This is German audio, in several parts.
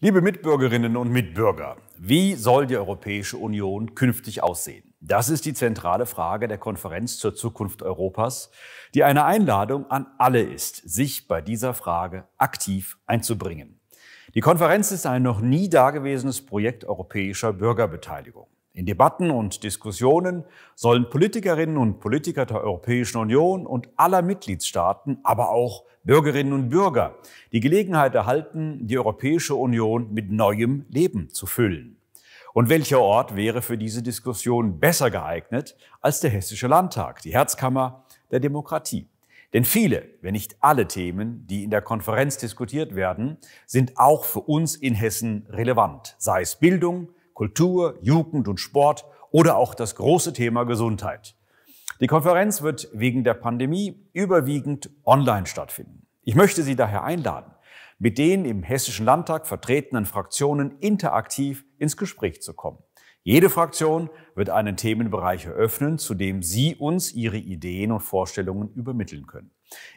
Liebe Mitbürgerinnen und Mitbürger, wie soll die Europäische Union künftig aussehen? Das ist die zentrale Frage der Konferenz zur Zukunft Europas, die eine Einladung an alle ist, sich bei dieser Frage aktiv einzubringen. Die Konferenz ist ein noch nie dagewesenes Projekt europäischer Bürgerbeteiligung. In Debatten und Diskussionen sollen Politikerinnen und Politiker der Europäischen Union und aller Mitgliedstaaten, aber auch Bürgerinnen und Bürger die Gelegenheit erhalten, die Europäische Union mit neuem Leben zu füllen. Und welcher Ort wäre für diese Diskussion besser geeignet als der Hessische Landtag, die Herzkammer der Demokratie? Denn viele, wenn nicht alle Themen, die in der Konferenz diskutiert werden, sind auch für uns in Hessen relevant, sei es Bildung, Kultur, Jugend und Sport oder auch das große Thema Gesundheit. Die Konferenz wird wegen der Pandemie überwiegend online stattfinden. Ich möchte Sie daher einladen, mit den im Hessischen Landtag vertretenen Fraktionen interaktiv ins Gespräch zu kommen. Jede Fraktion wird einen Themenbereich eröffnen, zu dem Sie uns Ihre Ideen und Vorstellungen übermitteln können.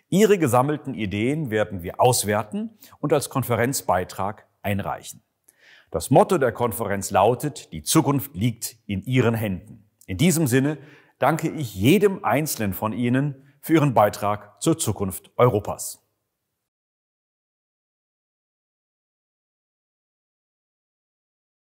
Ihre gesammelten Ideen werden wir auswerten und als Konferenzbeitrag einreichen. Das Motto der Konferenz lautet, die Zukunft liegt in Ihren Händen. In diesem Sinne danke ich jedem Einzelnen von Ihnen für Ihren Beitrag zur Zukunft Europas.